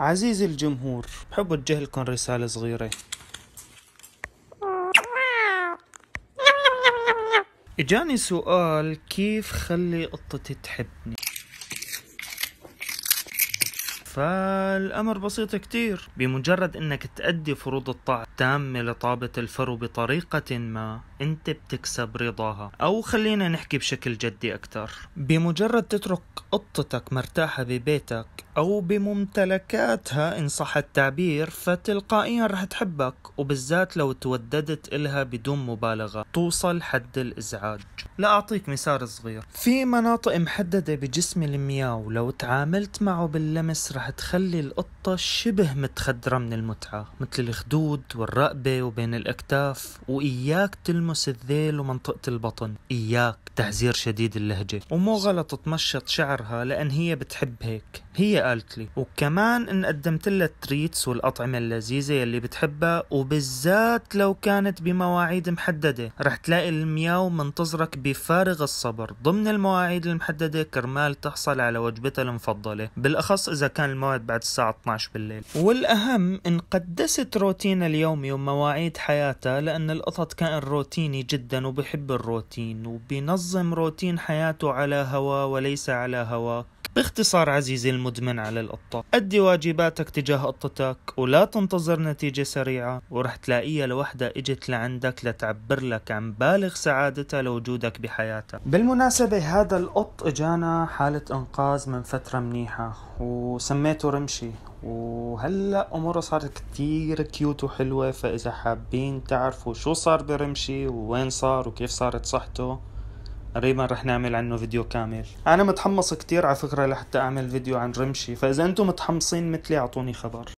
عزيزي الجمهور بحب أوجه لكم رسالة صغيرة اجاني سؤال كيف خلي قطتي تحبني فالأمر بسيط كتير بمجرد أنك تأدي فروض الطاعة التامة لطابة الفرو بطريقة ما أنت بتكسب رضاها أو خلينا نحكي بشكل جدي أكتر بمجرد تترك قطتك مرتاحة ببيتك أو بممتلكاتها إن صح التعبير فتلقائيا رح تحبك وبالذات لو توددت إلها بدون مبالغة توصل حد الإزعاج لا أعطيك مثال صغير في مناطق محددة بجسم المياو لو تعاملت معه باللمس رح رح تخلي القطة شبه متخدرة من المتعة مثل الخدود والرقبة وبين الأكتاف وإياك تلمس الذيل ومنطقة البطن إياك تحذير شديد اللهجة ومو غلط تمشط شعرها لأن هي بتحب هيك هي قالت لي وكمان إن قدمت لها التريتس والأطعمة اللذيذة يلي بتحبها وبالذات لو كانت بمواعيد محددة رح تلاقي المياو منتظرك بفارغ الصبر ضمن المواعيد المحددة كرمال تحصل على وجبتها المفضلة بالأخص إذا كان الموعد بعد الساعة 12 بالليل والأهم إن قدست روتينها اليومي ومواعيد حياتها لأن القطط كائن روتيني جدا وبحب الروتين وبينظم روتين حياته على هوا وليس على هوا باختصار عزيزي المدمن على القطة أدي واجباتك تجاه قطتك ولا تنتظر نتيجة سريعة ورح تلاقيها لوحدة اجت لعندك لتعبر لك عن بالغ سعادتها لوجودك بحياتك بالمناسبة هذا القط اجانا حالة انقاذ من فترة منيحة وسميته رمشي وهلا اموره صارت كتير كيوت وحلوة فاذا حابين تعرفوا شو صار برمشي ووين صار وكيف صارت صحته قريبا رح نعمل عنه فيديو كامل انا متحمس كتير على فكرة لحتى اعمل فيديو عن رمشي فاذا انتم متحمسين مثلي اعطوني خبر